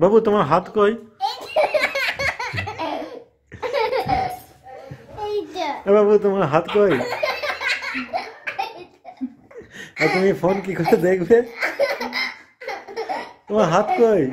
বাবু তোমার হাত কই বাবু তোমার হাত কই তুমি ফোন কি করে দেখবে তোমার হাত কই